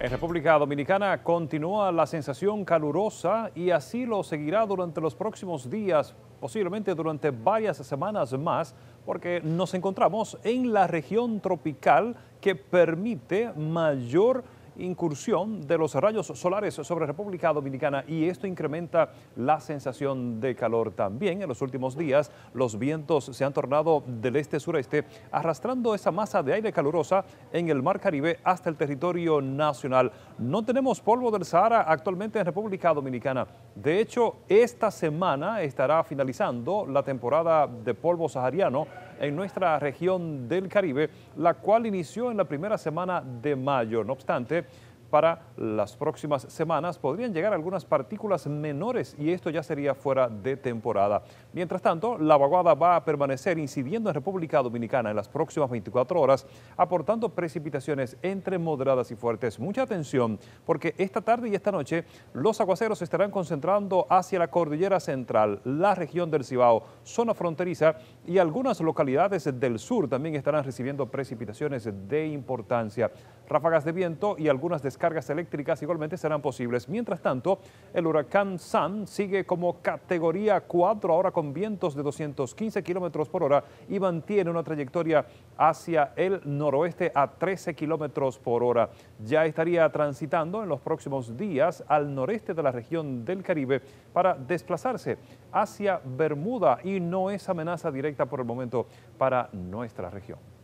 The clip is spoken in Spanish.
En República Dominicana continúa la sensación calurosa y así lo seguirá durante los próximos días, posiblemente durante varias semanas más, porque nos encontramos en la región tropical que permite mayor incursión de los rayos solares sobre República Dominicana y esto incrementa la sensación de calor también. En los últimos días los vientos se han tornado del este-sureste arrastrando esa masa de aire calurosa en el mar Caribe hasta el territorio nacional. No tenemos polvo del Sahara actualmente en República Dominicana. De hecho, esta semana estará finalizando la temporada de polvo sahariano en nuestra región del Caribe, la cual inició en la primera semana de mayo. No obstante, para las próximas semanas podrían llegar algunas partículas menores y esto ya sería fuera de temporada. Mientras tanto, la vaguada va a permanecer incidiendo en República Dominicana en las próximas 24 horas, aportando precipitaciones entre moderadas y fuertes. Mucha atención porque esta tarde y esta noche los aguaceros se estarán concentrando hacia la cordillera central, la región del Cibao, zona fronteriza y algunas localidades del sur también estarán recibiendo precipitaciones de importancia. Ráfagas de viento y algunas descargas eléctricas igualmente serán posibles. Mientras tanto, el huracán San sigue como categoría 4, ahora con vientos de 215 kilómetros por hora y mantiene una trayectoria hacia el noroeste a 13 kilómetros por hora. Ya estaría transitando en los próximos días al noreste de la región del Caribe para desplazarse hacia Bermuda y no es amenaza directa por el momento para nuestra región.